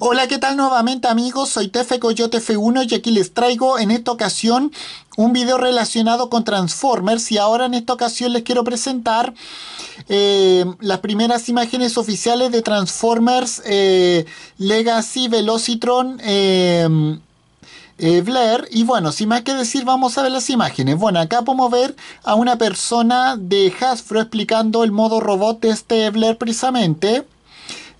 Hola, ¿qué tal nuevamente amigos? Soy Tefe Coyote F1 y aquí les traigo en esta ocasión un video relacionado con Transformers y ahora en esta ocasión les quiero presentar eh, las primeras imágenes oficiales de Transformers eh, Legacy Velocitron eh, Blair y bueno, sin más que decir vamos a ver las imágenes. Bueno, acá podemos ver a una persona de Hasbro explicando el modo robot de este Blair precisamente.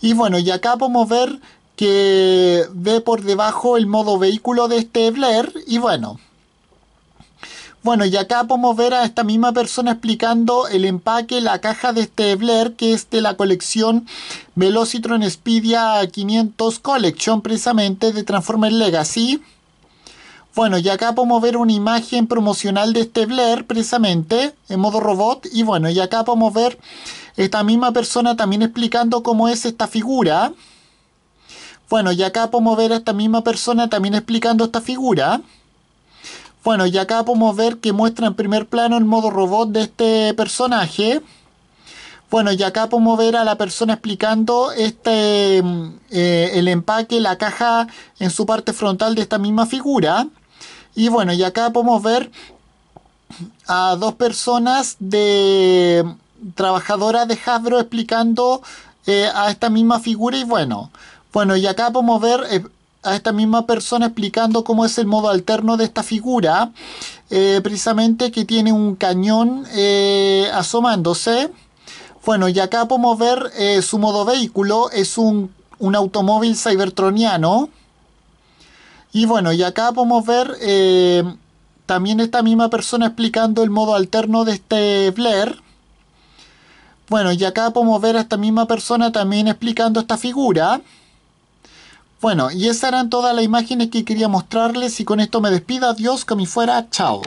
Y bueno, y acá podemos ver que ve por debajo el modo vehículo de este Blair y bueno. Bueno, y acá podemos ver a esta misma persona explicando el empaque, la caja de este Blair, que es de la colección Velocitron Speedia 500 Collection, precisamente de Transformers Legacy. Bueno, y acá podemos ver una imagen promocional de este Blair, precisamente, en modo robot. Y bueno, y acá podemos ver esta misma persona también explicando cómo es esta figura. Bueno, y acá podemos ver a esta misma persona también explicando esta figura. Bueno, y acá podemos ver que muestra en primer plano el modo robot de este personaje. Bueno, y acá podemos ver a la persona explicando este, mm, eh, el empaque, la caja en su parte frontal de esta misma figura. Y bueno, y acá podemos ver a dos personas de trabajadoras de Hasbro explicando eh, a esta misma figura y bueno, bueno, y acá podemos ver eh, a esta misma persona explicando cómo es el modo alterno de esta figura, eh, precisamente que tiene un cañón eh, asomándose. Bueno, y acá podemos ver su modo vehículo, es un, un, automóvil cybertroniano. Y bueno, y acá podemos ver también esta misma persona explicando el modo alterno de este Blair. Bueno, y acá podemos ver a esta misma persona también explicando esta figura. Bueno, y esas eran todas las imágenes que quería mostrarles y con esto me despido. Adiós, que me fuera. Chao.